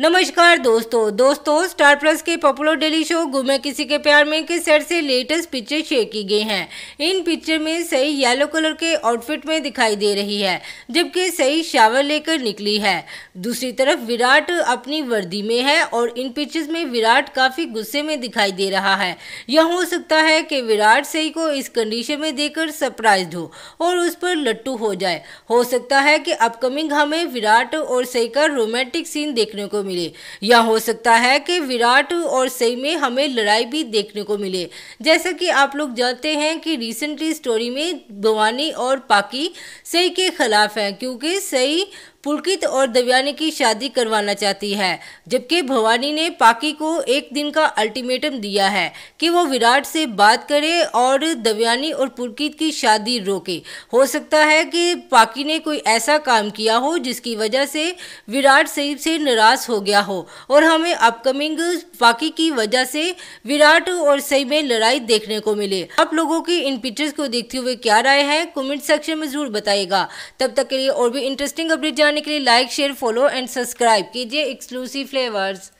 नमस्कार दोस्तों दोस्तों स्टार प्लस के popular daily show Ghum Hai Kisi Ke प्यार में के सेट से लेटेस्ट पिक्चर शेयर की गई हैं इन पिक्चर में सही येलो कलर के आउटफिट में दिखाई दे रही है जबकि सही शावर लेकर निकली है दूसरी तरफ विराट अपनी वर्दी में है और इन पिक्चर्स में विराट काफ़ी गुस्से में दिखाई दे रहा है यह हो सकता है कि विराट सही को इस कंडीशन में देकर सरप्राइज हो और उस पर लट्टू हो जाए हो सकता है कि अपकमिंग हमें विराट और सही का रोमांटिक सीन देखने को मिले या हो सकता है कि विराट और सई में हमें लड़ाई भी देखने को मिले जैसा कि आप लोग जानते हैं कि रिसेंटली स्टोरी में भवानी और पाकि सई के खिलाफ हैं क्योंकि सई पुलकित और दव्यानी की शादी करवाना चाहती है जबकि भवानी ने पाकी को एक दिन का अल्टीमेटम दिया है कि वो विराट से बात करे और दव्यानी और पुलकित की शादी रोके हो सकता है कि पाकी ने कोई ऐसा काम किया हो जिसकी वजह से विराट सईब से नाराज हो गया हो और हमें अपकमिंग पाकी की वजह से विराट और सईब में लड़ाई देखने को मिले आप लोगों की इन पिक्चर्स को देखते हुए क्या राय है कॉमेंट सेक्शन में जरूर बताएगा तब तक के लिए और भी इंटरेस्टिंग अपडेट जानने के लिए like share follow and subscribe कीजिए एक्सक्लूसिव फ्लेवर्स